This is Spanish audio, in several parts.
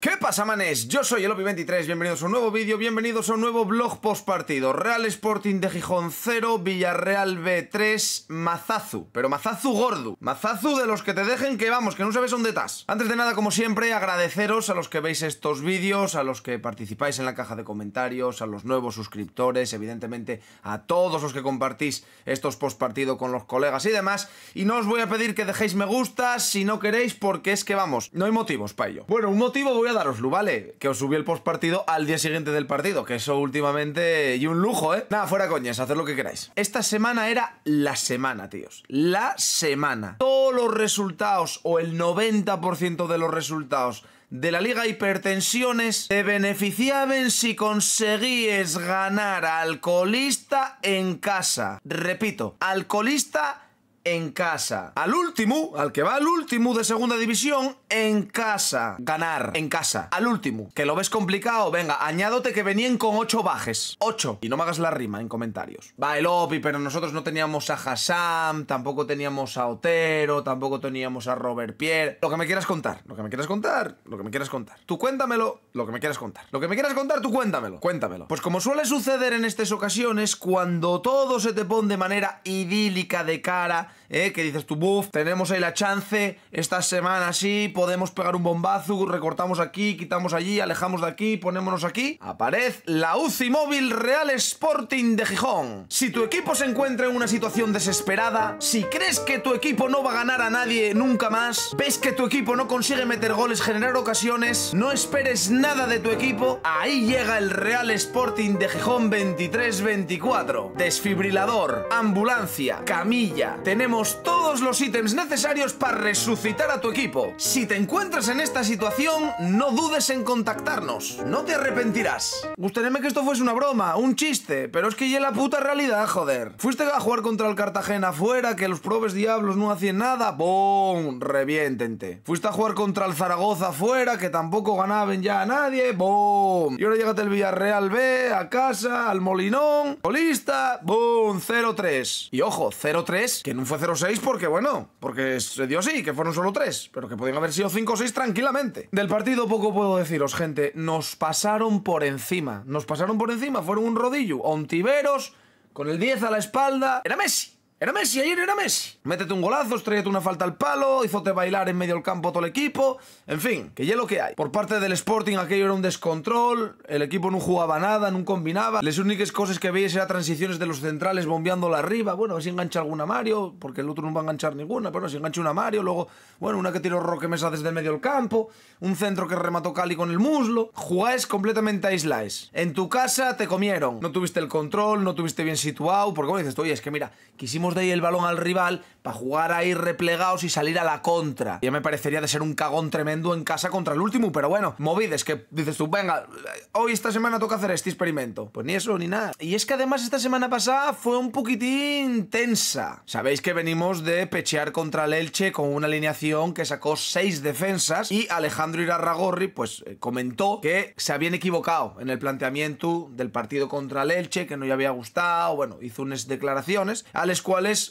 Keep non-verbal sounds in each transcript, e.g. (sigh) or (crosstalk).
¿Qué pasa, manes? Yo soy el Opi23, bienvenidos a un nuevo vídeo, bienvenidos a un nuevo blog post Real Sporting de Gijón 0, Villarreal B3, Mazazu. Pero Mazazu gordo. Mazazu de los que te dejen que vamos, que no sabes dónde estás. Antes de nada, como siempre, agradeceros a los que veis estos vídeos, a los que participáis en la caja de comentarios, a los nuevos suscriptores, evidentemente a todos los que compartís estos post con los colegas y demás. Y no os voy a pedir que dejéis me gusta si no queréis, porque es que vamos, no hay motivos para ello. Bueno, un motivo voy Daros daroslo, ¿vale? Que os subí el post partido al día siguiente del partido, que eso últimamente... Y un lujo, ¿eh? Nada, fuera coñas, haced lo que queráis. Esta semana era la semana, tíos. La semana. Todos los resultados, o el 90% de los resultados de la Liga Hipertensiones te beneficiaban si conseguís ganar a Alcolista en casa. Repito, Alcolista en casa. Al último, al que va al último de segunda división, en casa. Ganar, en casa. Al último. Que lo ves complicado, venga, añádote que venían con 8 bajes. 8. Y no me hagas la rima en comentarios. Va el Opi, pero nosotros no teníamos a Hassan, tampoco teníamos a Otero, tampoco teníamos a Robert Pierre. Lo que me quieras contar, lo que me quieras contar, lo que me quieras contar. Tú cuéntamelo, lo que me quieras contar. Lo que me quieras contar, tú cuéntamelo, cuéntamelo. Pues como suele suceder en estas ocasiones, cuando todo se te pone de manera idílica de cara, ¿eh? que dices tú, buf, tenemos ahí la chance, esta semana sí, podemos pegar un bombazo, recortamos aquí, quitamos allí, alejamos de aquí, ponémonos aquí. Aparece la UCI Móvil Real Sporting de Gijón. Si tu equipo se encuentra en una situación desesperada, si crees que tu equipo no va a ganar a nadie nunca más, ves que tu equipo no consigue meter goles, generar ocasiones, no esperes nada de tu equipo, ahí llega el Real Sporting de Gijón 23-24. Desfibrilador, ambulancia, camilla, tenemos todos los ítems necesarios para resucitar a tu equipo. Si te encuentras en esta situación, no dudes en contactarnos. No te arrepentirás. Gustaríame que esto fuese una broma, un chiste, pero es que ya la puta realidad, joder. Fuiste a jugar contra el Cartagena afuera, que los probes diablos no hacían nada, ¡boom! Reviéntente. Fuiste a jugar contra el Zaragoza afuera, que tampoco ganaban ya a nadie, ¡boom! Y ahora llegate el Villarreal B, a casa, al Molinón, colista, ¡boom! 0-3. Y ojo, 0-3, que en fue 0-6 porque, bueno, porque se dio sí que fueron solo 3, pero que podían haber sido 5 6 tranquilamente. Del partido poco puedo deciros, gente. Nos pasaron por encima. Nos pasaron por encima, fueron un rodillo. Ontiveros, con el 10 a la espalda. Era Messi. Era Messi, ayer era Messi. Métete un golazo, estrellate una falta al palo, hizote bailar en medio del campo todo el equipo. En fin, que ya lo que hay. Por parte del Sporting, aquello era un descontrol. El equipo no jugaba nada, no combinaba. Las únicas cosas que veías eran transiciones de los centrales bombeando la arriba. Bueno, a ver si engancha alguna Mario, porque el otro no va a enganchar ninguna. Pero si engancha una Mario, luego, bueno, una que tiró Roque Mesa desde el medio del campo. Un centro que remató Cali con el muslo. Jugáis completamente aisláis. En tu casa te comieron. No tuviste el control, no tuviste bien situado. Porque como dices tú, oye, es que mira, quisimos de el balón al rival para jugar ahí replegados y salir a la contra. Ya me parecería de ser un cagón tremendo en casa contra el último, pero bueno, movides que dices tú, venga, hoy esta semana toca hacer este experimento. Pues ni eso, ni nada. Y es que además esta semana pasada fue un poquitín tensa. Sabéis que venimos de pechear contra el Elche con una alineación que sacó seis defensas y Alejandro Irarragorri pues eh, comentó que se habían equivocado en el planteamiento del partido contra el Elche, que no le había gustado, bueno, hizo unas declaraciones, al las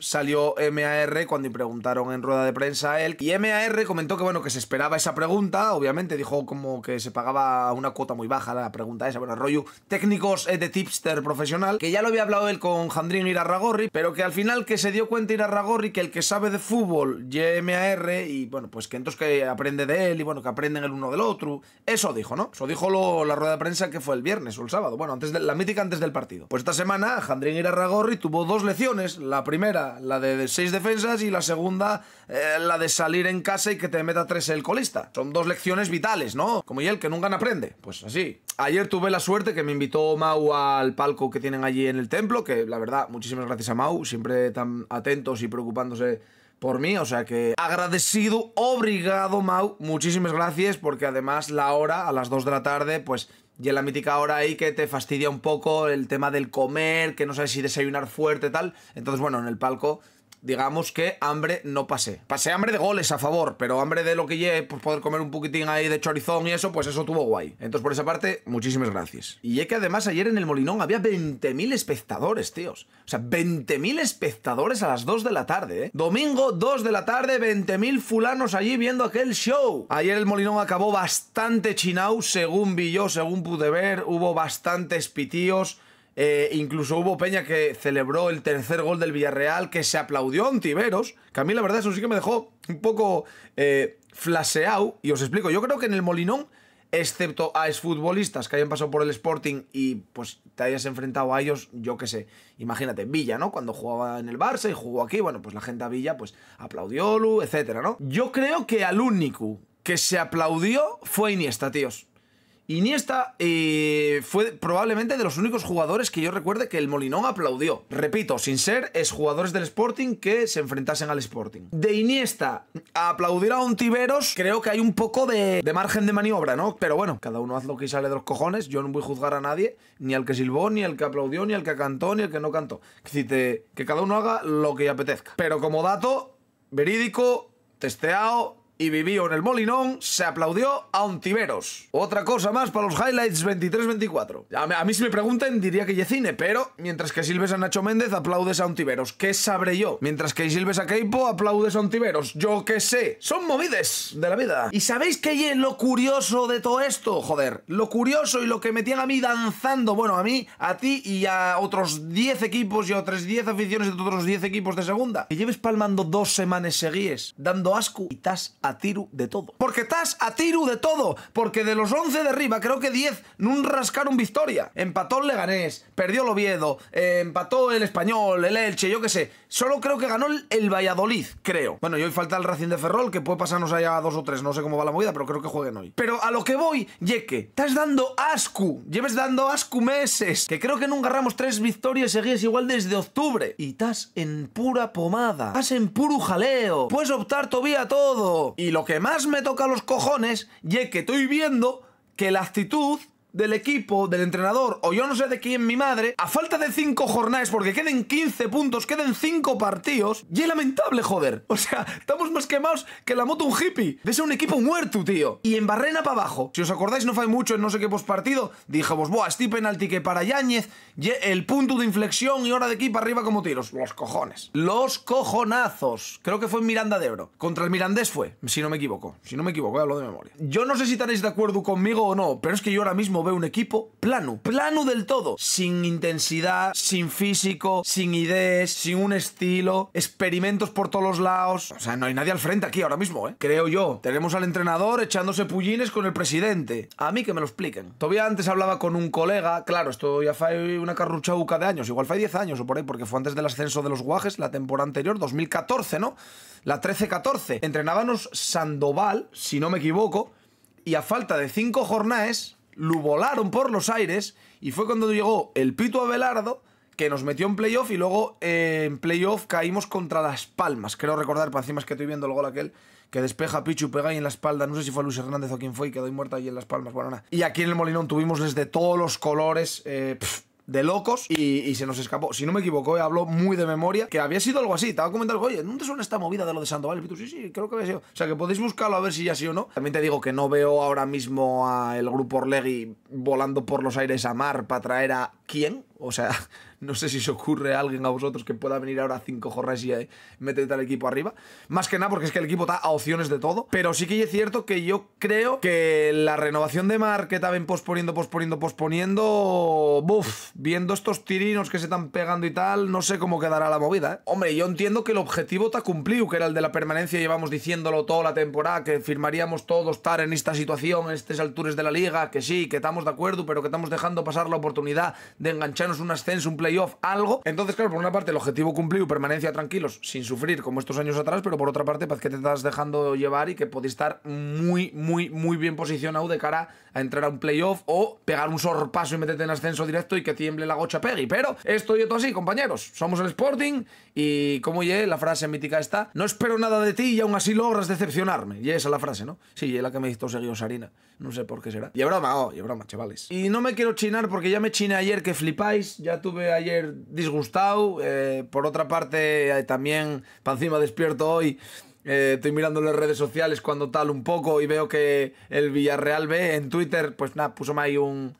salió MAR cuando preguntaron en rueda de prensa a él. Y MAR comentó que, bueno, que se esperaba esa pregunta. Obviamente dijo como que se pagaba una cuota muy baja la pregunta esa. Bueno, rollo técnicos eh, de tipster profesional. Que ya lo había hablado él con Jandrín Irarragorri. Pero que al final que se dio cuenta Irarragorri que el que sabe de fútbol, MAR. Y bueno, pues que entonces que aprende de él. Y bueno, que aprenden el uno del otro. Eso dijo, ¿no? Eso dijo la rueda de prensa que fue el viernes o el sábado. Bueno, antes de, la mítica antes del partido. Pues esta semana Jandrín Irarragorri tuvo dos lecciones. La primera, la de seis defensas, y la segunda, eh, la de salir en casa y que te meta tres el colista. Son dos lecciones vitales, ¿no? Como y él, que nunca aprende. Pues así. Ayer tuve la suerte que me invitó Mau al palco que tienen allí en el templo, que la verdad, muchísimas gracias a Mau, siempre tan atentos y preocupándose por mí, o sea que agradecido, obligado Mau, muchísimas gracias porque además la hora a las 2 de la tarde pues y en la mítica hora ahí que te fastidia un poco el tema del comer, que no sabes si desayunar fuerte, tal. Entonces, bueno, en el palco digamos que hambre no pasé. Pasé hambre de goles a favor, pero hambre de lo que lleve, pues poder comer un poquitín ahí de chorizón y eso, pues eso tuvo guay. Entonces, por esa parte, muchísimas gracias. Y es que además ayer en el Molinón había 20.000 espectadores, tíos. O sea, 20.000 espectadores a las 2 de la tarde, ¿eh? Domingo 2 de la tarde, 20.000 fulanos allí viendo aquel show. Ayer el Molinón acabó bastante chinao, según vi yo, según pude ver, hubo bastantes pitíos. Eh, incluso hubo Peña que celebró el tercer gol del Villarreal, que se aplaudió en Tiveros. que a mí la verdad eso sí que me dejó un poco eh, flaseado. Y os explico, yo creo que en el Molinón, excepto a exfutbolistas que hayan pasado por el Sporting y pues te hayas enfrentado a ellos, yo qué sé, imagínate, Villa, ¿no? Cuando jugaba en el Barça y jugó aquí, bueno, pues la gente a Villa pues aplaudió, etcétera, ¿no? Yo creo que al único que se aplaudió fue Iniesta, tíos. Iniesta eh, fue probablemente de los únicos jugadores que yo recuerde que el Molinón aplaudió. Repito, sin ser es jugadores del Sporting que se enfrentasen al Sporting. De Iniesta a aplaudir a un Tiberos, creo que hay un poco de, margen de maniobra, ¿no? Pero bueno, cada uno haz lo que sale de los cojones. Yo no voy a juzgar a nadie, ni al que silbó, ni al que aplaudió, ni al que cantó, ni al que no cantó. Que, te, que cada uno haga lo que apetezca. Pero como dato verídico, testeado, y vivió en el Molinón, se aplaudió a Ontiveros. Otra cosa más para los highlights 23-24. A, mí si me preguntan diría que Yecine, pero mientras que silbes a Nacho Méndez aplaudes a Ontiveros. ¿Qué sabré yo? Mientras que silbes a Keipo aplaudes a Ontiveros. Yo qué sé. Son movides de la vida. ¿Y sabéis qué es lo curioso de todo esto? Joder, lo curioso y lo que me tiene a mí danzando, bueno, a mí, a ti y a otros 10 equipos y a otras 10 aficiones de otros 10 equipos de segunda. Que lleves palmando dos semanas seguíes, dando asco y estás a a tiro de todo. Porque estás a tiro de todo. Porque de los 11 de arriba, creo que 10 no rascaron victoria. Empató el Leganés, perdió el Oviedo, eh, empató el Español, el Elche, yo qué sé. Solo creo que ganó el, Valladolid, creo. Bueno, y hoy falta el Racing de Ferrol, que puede pasarnos allá a dos o tres. No sé cómo va la movida, pero creo que jueguen hoy. Pero a lo que voy, yeque. estás dando ascu. Lleves dando ascu meses. Que creo que no agarramos tres victorias seguidas igual desde octubre. Y estás en pura pomada. Estás en puro jaleo. Puedes optar todavía a todo. Y lo que más me toca los cojones, y es que estoy viendo que la actitud del equipo, del entrenador o yo no sé de quién mi madre, a falta de 5 jornadas, porque queden 15 puntos, queden 5 partidos, y es lamentable, joder. O sea, estamos más quemados que la moto un hippie. de un equipo muerto, tío. Y en Barrena para abajo. Si os acordáis, no fue mucho en no sé qué postpartido, dijimos, buah, este penalti que para Yáñez, el punto de inflexión y hora de equipo arriba como tiros. Los cojones. Los cojonazos. Creo que fue en Miranda de Ebro. Contra el Mirandés fue, si no me equivoco. Si no me equivoco, hablo de memoria. Yo no sé si estaréis de acuerdo conmigo o no, pero es que yo ahora mismo ve un equipo plano, plano del todo, sin intensidad, sin físico, sin ideas, sin un estilo, experimentos por todos los lados. O sea, no hay nadie al frente aquí ahora mismo, ¿eh? Creo yo. Tenemos al entrenador echándose pullines con el presidente. A mí que me lo expliquen. Todavía antes hablaba con un colega, claro, esto ya fue una carruchauca de años, igual fue 10 años o por ahí, porque fue antes del ascenso de los guajes, la temporada anterior, 2014, ¿no? La 13-14. Entrenábamos Sandoval, si no me equivoco, y a falta de 5 jornadas lo volaron por los aires y fue cuando llegó el Pito Abelardo que nos metió en playoff y luego eh, en playoff caímos contra Las Palmas. Creo recordar, para encima es que estoy viendo el gol aquel que despeja a Pichu pega ahí en la espalda, no sé si fue Luis Hernández o quién fue y quedó muerto ahí en Las Palmas, bueno, nada. Y aquí en el Molinón tuvimos desde todos los colores, eh, de locos y, se nos escapó. Si no me equivoco, eh, habló muy de memoria, que había sido algo así. Te a comentar algo, oye, ¿no suena esta movida de lo de Sandoval? Y sí, sí, creo que había sido. O sea, que podéis buscarlo a ver si ya sí o no. También te digo que no veo ahora mismo al grupo orlegi volando por los aires a mar para traer a quién, o sea, (laughs) no sé si se ocurre a alguien a vosotros que pueda venir ahora a 5 jorras y eh, meter al equipo arriba. Más que nada porque es que el equipo está a opciones de todo. Pero sí que es cierto que yo creo que la renovación de Mar que ven posponiendo, posponiendo, posponiendo... Buf, viendo estos tirinos que se están pegando y tal, no sé cómo quedará la movida. ¿eh? Hombre, yo entiendo que el objetivo está cumplido, que era el de la permanencia. Llevamos diciéndolo toda la temporada, que firmaríamos todos estar en esta situación, en estas alturas de la liga, que sí, que estamos de acuerdo, pero que estamos dejando pasar la oportunidad de engancharnos un ascenso, un playoff, algo. Entonces, claro, por una parte el objetivo cumplido, permanencia tranquilos, sin sufrir como estos años atrás, pero por otra parte, pues que te estás dejando llevar y que podéis estar muy, muy, muy bien posicionado de cara a entrar a un playoff o pegar un sorpaso y meterte en ascenso directo y que tiemble la gocha Peggy. Pero esto y todo así, compañeros. Somos el Sporting y como ye, la frase mítica está, no espero nada de ti y aún así logras decepcionarme. Y esa es la frase, ¿no? Sí, es la que me hizo seguido Sarina. No sé por qué será. Y broma, oh, y broma, chavales. Y no me quiero chinar porque ya me chiné ayer que flipa ya tuve ayer disgustado. Eh, por otra parte, eh, también, para encima despierto hoy, eh, estoy mirando las redes sociales cuando tal un poco y veo que el Villarreal ve en Twitter, pues nada, puso ahí un...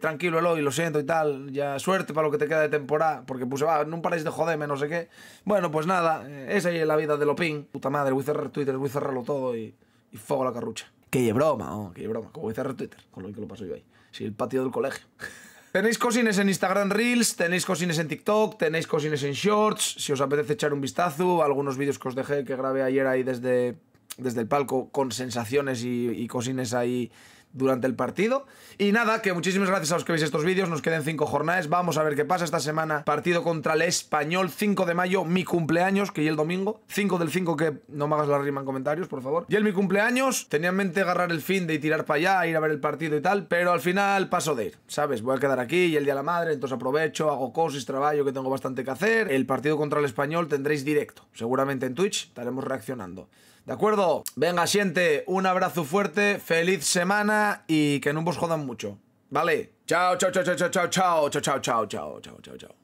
tranquilo hoy lo siento y tal, ya suerte para lo que te queda de temporada, porque puse, va, en no paráis de joderme, no sé qué. Bueno, pues nada, esa es la vida de Lopin. Puta madre, voy a cerrar Twitter, voy a cerrarlo todo y, fuego la carrucha. Que broma, oh, que broma, como voy a cerrar Twitter, con lo que lo paso yo ahí. Si el patio del colegio. (laughs) Tenéis cosines en Instagram Reels, tenéis cosines en TikTok, tenéis cosines en Shorts. Si os apetece echar un vistazo, algunos vídeos que os dejé que grabé ayer ahí desde, desde el palco con sensaciones y, y cosines ahí durante el partido. Y nada, que muchísimas gracias a los que veis estos vídeos, nos queden cinco jornadas, vamos a ver qué pasa esta semana. Partido contra el Español, 5 de mayo, mi cumpleaños, que y el domingo, 5 del 5 que no me hagas la rima en comentarios, por favor. Y el mi cumpleaños, tenía en mente agarrar el fin de y tirar para allá, ir a ver el partido y tal, pero al final paso de ir, ¿sabes? Voy a quedar aquí y el día a la madre, entonces aprovecho, hago cosas, trabajo que tengo bastante que hacer. El partido contra el Español tendréis directo, seguramente en Twitch estaremos reaccionando. ¿De acuerdo? Venga, siente un abrazo fuerte, feliz semana y que no os jodan mucho. ¿Vale? Chao, chao, chao, chao, chao, chao, chao, chao, chao, chao, chao, chao, chao.